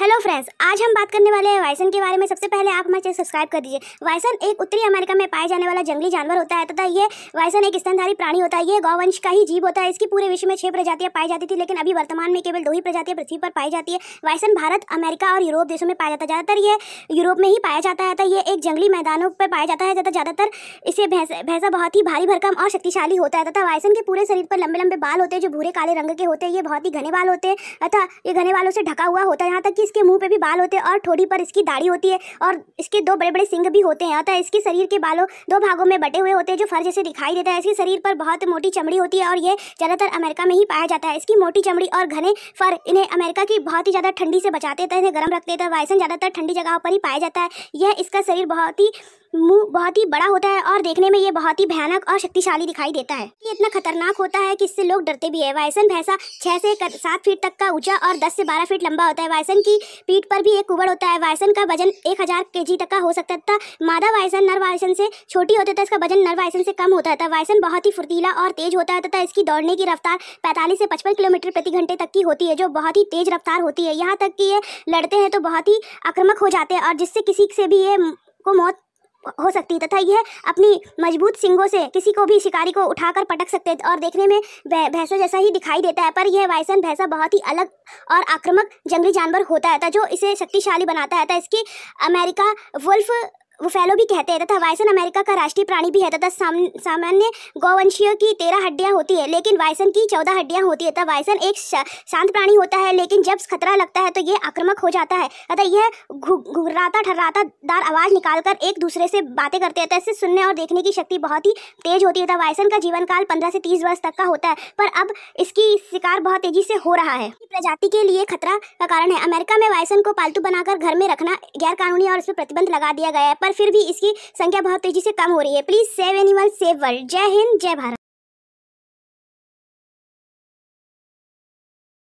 hello friends आज हम बात करने वाले हैं वाइसन के बारे में सबसे पहले आप हमारे चैनल सब्सक्राइब कर दीजिए वाइसन एक उत्तरी अमेरिका में पाया जाने वाला जंगली जानवर होता है तथा ये वाइसन एक स्तनधारी प्राणी होता है ये गौवंश का ही जीव होता है इसकी पूरे विश्व में छह प्रजातियां पाई जाती थी लेकिन अभी वर्तमान में केवल दो ही प्रजातियां पृथ्वी पर पाई जाती है वाइसन भारत अमेरिका और यूरोप देशों में पाया जाता है ज़्यादातर ये यूरोप में ही पाया जाता है ये एक जंगली मैदानों पर पाया जाता है तथा ज़्यादातर इसे भैंसा बहुत ही भारी भरकम और शक्तिशाली होता है तथा वाइसन के पूरे शरीर पर लंबे लंबे बाल होते हैं जो भूरे काले रंग के होते हैं ये बहुत ही घने बाल होते हैं तथा ये घने बालों से ढका हुआ होता है यहाँ तक कि इसके मुंह पे भी बाल होते हैं और ठोड़ी पर इसकी दाढ़ी होती है और इसके दो बड़े बड़े सिंग भी होते हैं अतः इसके शरीर के बालों दो भागों में बटे हुए होते हैं जो फर जैसे दिखाई देता है इसके शरीर पर बहुत मोटी चमड़ी होती है और ये ज़्यादातर अमेरिका में ही पाया जाता है इसकी मोटी चमड़ी और घने फर इन्हें अमेरिका की बहुत ही ज़्यादा ठंडी से बचाते हैं इन्हें गर्म रखते हैं वायसन ज़्यादातर ठंडी जगहों पर ही पाया जाता है यह इसका शरीर बहुत ही मुंह बहुत ही बड़ा होता है और देखने में ये बहुत ही भयानक और शक्तिशाली दिखाई देता है ये इतना खतरनाक होता है कि इससे लोग डरते भी है वायसन भैंसा छः से सात फीट तक का ऊंचा और दस से बारह फीट लंबा होता है वायसन की की पीठ पर भी एक कुबड़ होता है वायसन का वजन एक हज़ार के तक का हो सकता था मादा वायसन नर वायसन से छोटी होता था तो इसका वजन नर वायसन से कम होता था वायसन बहुत ही फुर्तीला और तेज होता था तो इसकी दौड़ने की रफ्तार पैंतालीस से पचपन किलोमीटर प्रति घंटे तक की होती है जो बहुत ही तेज रफ्तार होती है यहाँ तक कि ये लड़ते हैं तो बहुत ही आक्रमक हो जाते हैं और जिससे किसी से भी ये को मौत हो सकती तथा यह अपनी मजबूत सिंगों से किसी को भी शिकारी को उठाकर पटक सकते और देखने में भैंसों जैसा ही दिखाई देता है पर यह वाइसन भैंसा बहुत ही अलग और आक्रामक जंगली जानवर होता है जो इसे शक्तिशाली बनाता है इसकी अमेरिका वुल्फ वो फैलो भी कहते हैं तथा वायसन अमेरिका का राष्ट्रीय प्राणी भी है तथा सामान्य गौवंशियों की तेरह हड्डियां होती है लेकिन वायसन की चौदह हड्डियां होती है तथा वायसन एक शांत प्राणी होता है लेकिन जब खतरा लगता है तो ये आक्रामक हो जाता है तथा यह घुर्राता ठर्राता दार आवाज निकालकर एक दूसरे से बातें करते हैं इससे सुनने और देखने की शक्ति बहुत ही तेज होती है तथा वायसन का जीवन काल पंद्रह से तीस वर्ष तक का होता है पर अब इसकी शिकार बहुत तेजी से हो रहा है प्रजाति के लिए खतरा का कारण है अमेरिका में वायसन को पालतू बनाकर घर में रखना गैर कानूनी और इस पर प्रतिबंध लगा दिया गया है पर फिर भी इसकी संख्या बहुत तेजी से कम हो रही है please save animal save world जय हिंद जय भारत